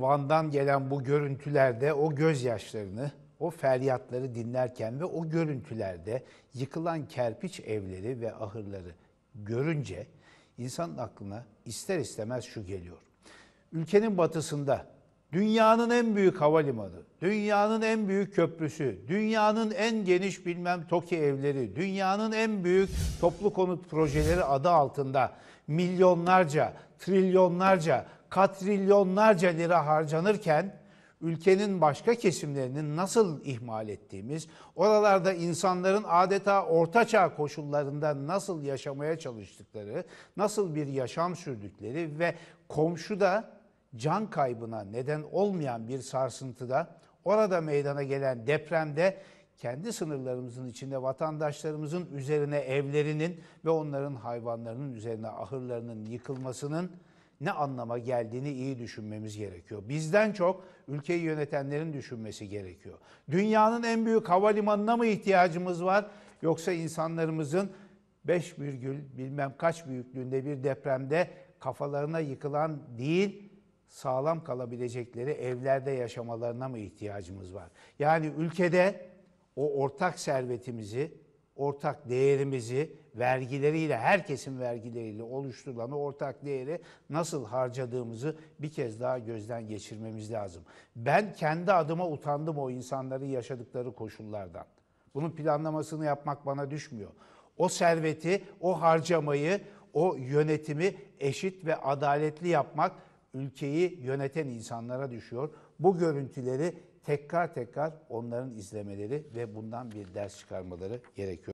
Van'dan gelen bu görüntülerde o gözyaşlarını, o feryatları dinlerken ve o görüntülerde yıkılan kerpiç evleri ve ahırları görünce insanın aklına ister istemez şu geliyor. Ülkenin batısında dünyanın en büyük havalimanı, dünyanın en büyük köprüsü, dünyanın en geniş bilmem TOKİ evleri, dünyanın en büyük toplu konut projeleri adı altında milyonlarca, trilyonlarca katrilyonlarca lira harcanırken ülkenin başka kesimlerinin nasıl ihmal ettiğimiz, oralarda insanların adeta ortaçağ koşullarında nasıl yaşamaya çalıştıkları, nasıl bir yaşam sürdükleri ve komşuda can kaybına neden olmayan bir sarsıntıda orada meydana gelen depremde kendi sınırlarımızın içinde vatandaşlarımızın üzerine evlerinin ve onların hayvanlarının üzerine ahırlarının yıkılmasının ne anlama geldiğini iyi düşünmemiz gerekiyor. Bizden çok ülkeyi yönetenlerin düşünmesi gerekiyor. Dünyanın en büyük havalimanına mı ihtiyacımız var yoksa insanlarımızın 5 virgül bilmem kaç büyüklüğünde bir depremde kafalarına yıkılan değil sağlam kalabilecekleri evlerde yaşamalarına mı ihtiyacımız var? Yani ülkede o ortak servetimizi ortak değerimizi vergileriyle, herkesin vergileriyle oluşturulan ortak değeri nasıl harcadığımızı bir kez daha gözden geçirmemiz lazım. Ben kendi adıma utandım o insanların yaşadıkları koşullardan. Bunun planlamasını yapmak bana düşmüyor. O serveti, o harcamayı, o yönetimi eşit ve adaletli yapmak ülkeyi yöneten insanlara düşüyor. Bu görüntüleri tekrar tekrar onların izlemeleri ve bundan bir ders çıkarmaları gerekiyor.